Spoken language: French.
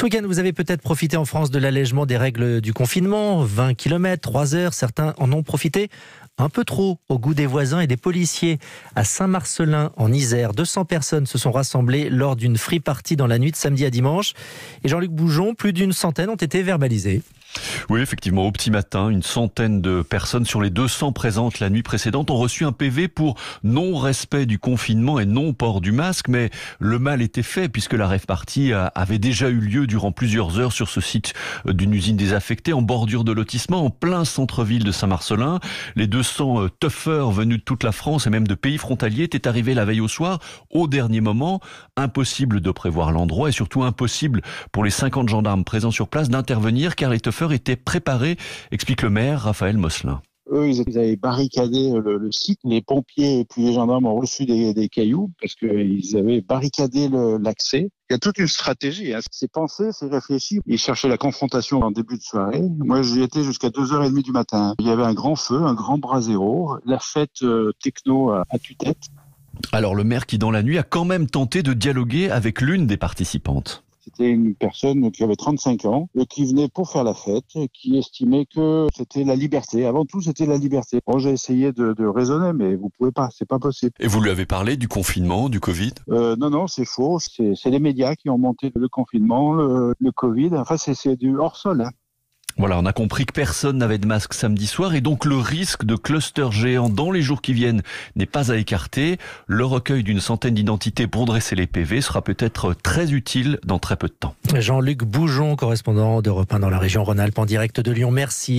Ce week vous avez peut-être profité en France de l'allègement des règles du confinement. 20 km, 3 heures, certains en ont profité un peu trop au goût des voisins et des policiers. À Saint-Marcelin, en Isère, 200 personnes se sont rassemblées lors d'une free party dans la nuit de samedi à dimanche. Et Jean-Luc Boujon, plus d'une centaine ont été verbalisées. Oui, effectivement, au petit matin, une centaine de personnes sur les 200 présentes la nuit précédente ont reçu un PV pour non-respect du confinement et non-port du masque, mais le mal était fait puisque la rêve partie avait déjà eu lieu durant plusieurs heures sur ce site euh, d'une usine désaffectée en bordure de lotissement, en plein centre-ville de Saint-Marcelin. Les 200 euh, tuffeurs venus de toute la France et même de pays frontaliers étaient arrivés la veille au soir, au dernier moment. Impossible de prévoir l'endroit et surtout impossible pour les 50 gendarmes présents sur place d'intervenir car les tuffeurs étaient préparés, explique le maire Raphaël Mosselin. Eux, ils, avaient barricadé euh, le, site. Les pompiers et puis les gendarmes ont reçu des, des cailloux parce qu'ils avaient barricadé l'accès. Il y a toute une stratégie. Hein. C'est pensé, c'est réfléchi. Ils cherchaient la confrontation en début de soirée. Moi, j'y étais jusqu'à 2h30 du matin. Il y avait un grand feu, un grand zéro. la fête euh, techno à, à tue-tête. Alors le maire qui dans la nuit a quand même tenté de dialoguer avec l'une des participantes. C'était une personne qui avait 35 ans, qui venait pour faire la fête, qui estimait que c'était la liberté. Avant tout, c'était la liberté. Bon, j'ai essayé de, raisonner, mais vous pouvez pas, c'est pas possible. Et vous lui avez parlé du confinement, du Covid euh, Non, non, c'est faux. C'est les médias qui ont monté le confinement, le, le Covid. Enfin, c'est du hors-sol. Hein. Voilà, on a compris que personne n'avait de masque samedi soir et donc le risque de cluster géant dans les jours qui viennent n'est pas à écarter. Le recueil d'une centaine d'identités pour dresser les PV sera peut-être très utile dans très peu de temps. Jean-Luc Boujon, correspondant d'Europe 1 dans la région Rhône-Alpes en direct de Lyon. Merci.